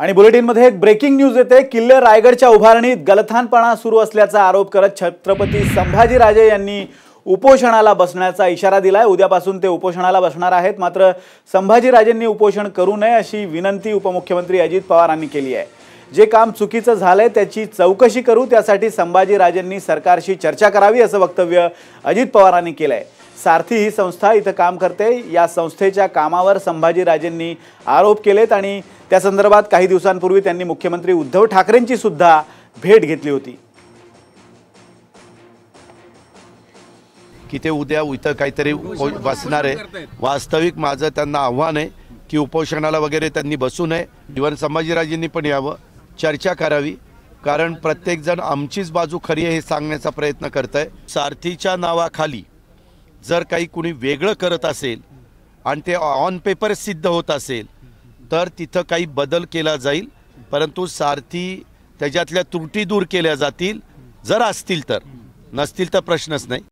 आणि बुलेटिनमध्ये एक breaking news येते किल्ले रायगडच्या उभारणीत गलथानपणा सुरू असल्याचा आरोप करत छत्रपती संभाजीराजे यांनी उपोषणाला बसण्याचा इशारा दिलाय उद्यापासून ते उपोषणाला बसणार आहेत मात्र संभाजीराजेंनी उपोषण करू नये अशी विनंती उपमुख्यमंत्री अजित पवारांनी केली आहे जे काम चुकीचं झालंय त्याची चौकशी करू त्यासाठी संभाजीराजेंनी सरकारशी चर्चा करावी असं वक्तव्य अजित पवारांनी केलं आहे सारथी ही संस्था इथं काम करते या संस्थेच्या कामावर संभाजीराजेंनी आरोप केलेत आणि त्या संदर्भात काही दिवसांपूर्वी त्यांनी मुख्यमंत्री उद्धव ठाकरेंची सुद्धा भेट घेतली होती की ते उद्या इथं काहीतरी हो-, बसणार आहे वास्तविक माझं त्यांना आव्हान आहे की उपोषणाला वगैरे त्यांनी बसू नये इव्हन संभाजीराजेंनी पण यावं चर्चा करावी कारण प्रत्येकजण आमचीच बाजू खरी आहे हे सांगण्याचा प्रयत्न करत आहे सारथीच्या नावाखाली जर काही कुणी वेगळं करत असेल आणि ते ऑन पेपर सिद्ध होत असेल तर तिथं काही बदल केला जाईल परंतु सारथी त्याच्यातल्या त्रुटी दूर केल्या जातील जर असतील तर नसतील तर प्रश्नच नाही